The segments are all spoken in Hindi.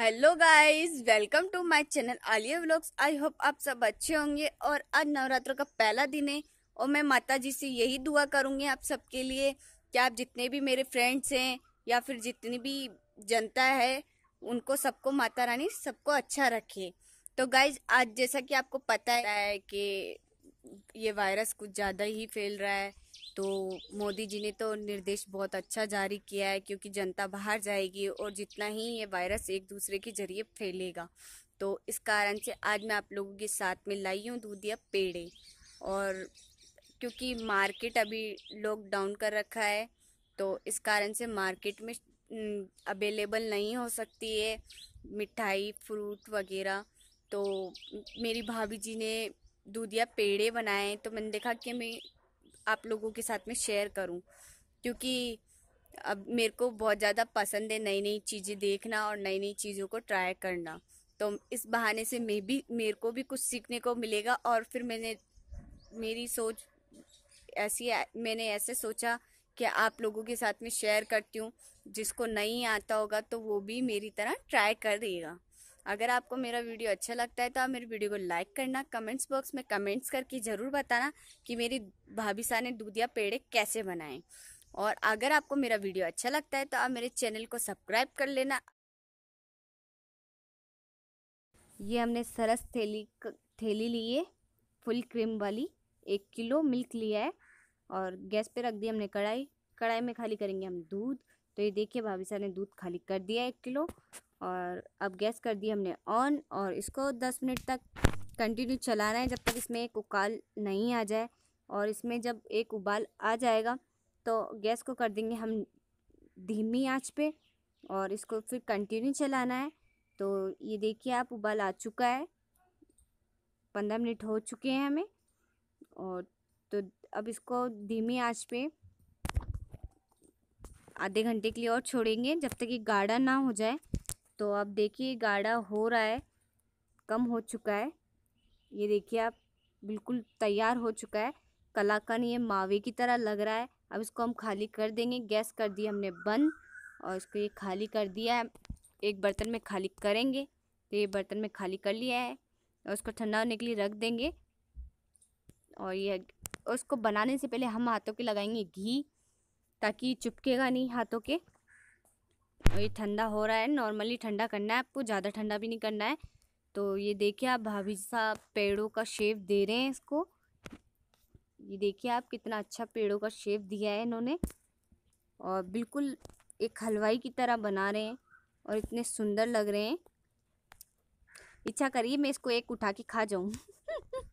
hello guys welcome to my channel Alia vlogs I hope आप सब अच्छे होंगे और आज नवरात्रों का पहला दिन है और मैं माता जी से यही दुआ करूँगी आप सबके लिए कि आप जितने भी मेरे फ्रेंड्स हैं या फिर जितनी भी जनता है उनको सबको माता रानी सबको अच्छा रखे तो गाइज आज जैसा कि आपको पता है कि ये वायरस कुछ ज़्यादा ही फैल रहा है तो मोदी जी ने तो निर्देश बहुत अच्छा जारी किया है क्योंकि जनता बाहर जाएगी और जितना ही ये वायरस एक दूसरे के जरिए फैलेगा तो इस कारण से आज मैं आप लोगों के साथ में लाई हूँ दूध या पेड़े और क्योंकि मार्केट अभी लॉकडाउन कर रखा है तो इस कारण से मार्केट में अवेलेबल नहीं हो सकती है मिठाई फ्रूट वगैरह तो मेरी भाभी जी ने दूधिया पेड़े बनाए तो मैंने देखा कि मैं आप लोगों के साथ में शेयर करूँ क्योंकि अब मेरे को बहुत ज़्यादा पसंद है नई नई चीज़ें देखना और नई नई चीज़ों को ट्राई करना तो इस बहाने से मैं भी मेरे को भी कुछ सीखने को मिलेगा और फिर मैंने मेरी सोच ऐसी मैंने ऐसे सोचा कि आप लोगों के साथ में शेयर करती हूँ जिसको नहीं आता होगा तो वो भी मेरी तरह ट्राई कर देगा अगर आपको मेरा वीडियो अच्छा लगता है तो आप मेरे वीडियो को लाइक करना कमेंट्स बॉक्स में कमेंट्स करके ज़रूर बताना कि मेरी भाभी सा ने दूधिया पेड़े कैसे बनाए और अगर आपको मेरा वीडियो अच्छा लगता है तो आप मेरे चैनल को सब्सक्राइब कर लेना ये हमने सरस थैली थैली ली है फुल क्रीम वाली एक किलो मिल्क लिया है और गैस पे रख दी हमने कढ़ाई कढ़ाई में खाली करेंगे हम दूध तो ये देखिए भाभी साहब ने दूध खाली कर दिया एक किलो और अब गैस कर दी हमने ऑन और इसको दस मिनट तक कंटिन्यू चलाना है जब तक इसमें एक उकाल नहीं आ जाए और इसमें जब एक उबाल आ जाएगा तो गैस को कर देंगे हम धीमी आंच पे और इसको फिर कंटिन्यू चलाना है तो ये देखिए आप उबाल आ चुका है पंद्रह मिनट हो चुके हैं हमें और तो अब इसको धीमी आंच पे आधे घंटे के लिए और छोड़ेंगे जब तक ये गाढ़ा ना हो जाए तो आप देखिए गाढ़ा हो रहा है कम हो चुका है ये देखिए आप बिल्कुल तैयार हो चुका है कलाकंद ये मावे की तरह लग रहा है अब इसको हम खाली कर देंगे गैस कर दी हमने बंद और इसको ये खाली कर दिया है एक बर्तन में खाली करेंगे तो ये बर्तन में खाली कर लिया है और उसको ठंडा होने के लिए रख देंगे और ये उसको बनाने से पहले हम हाथों के लगाएंगे घी ताकि चुपकेगा नहीं हाथों के और ये ठंडा हो रहा है नॉर्मली ठंडा करना है आपको ज़्यादा ठंडा भी नहीं करना है तो ये देखिए आप भाभी साहब पेड़ों का शेप दे रहे हैं इसको ये देखिए आप कितना अच्छा पेड़ों का शेप दिया है इन्होंने और बिल्कुल एक हलवाई की तरह बना रहे हैं और इतने सुंदर लग रहे हैं इच्छा करिए मैं इसको एक उठा के खा जाऊँ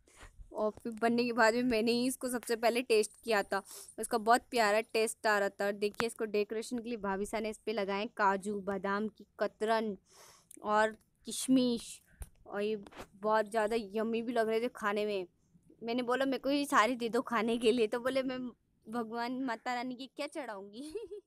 और फिर बनने के बाद में मैंने ही इसको सबसे पहले टेस्ट किया था इसका बहुत प्यारा टेस्ट आ रहा था और देखिए इसको डेकोरेशन के लिए भाभीसा ने इस पर लगाए काजू बादाम की कतरन और किशमिश और ये बहुत ज़्यादा यमी भी लग रहे थे खाने में मैंने बोला मेरे को ये सारी दे दो खाने के लिए तो बोले मैं भगवान माता रानी की क्या चढ़ाऊँगी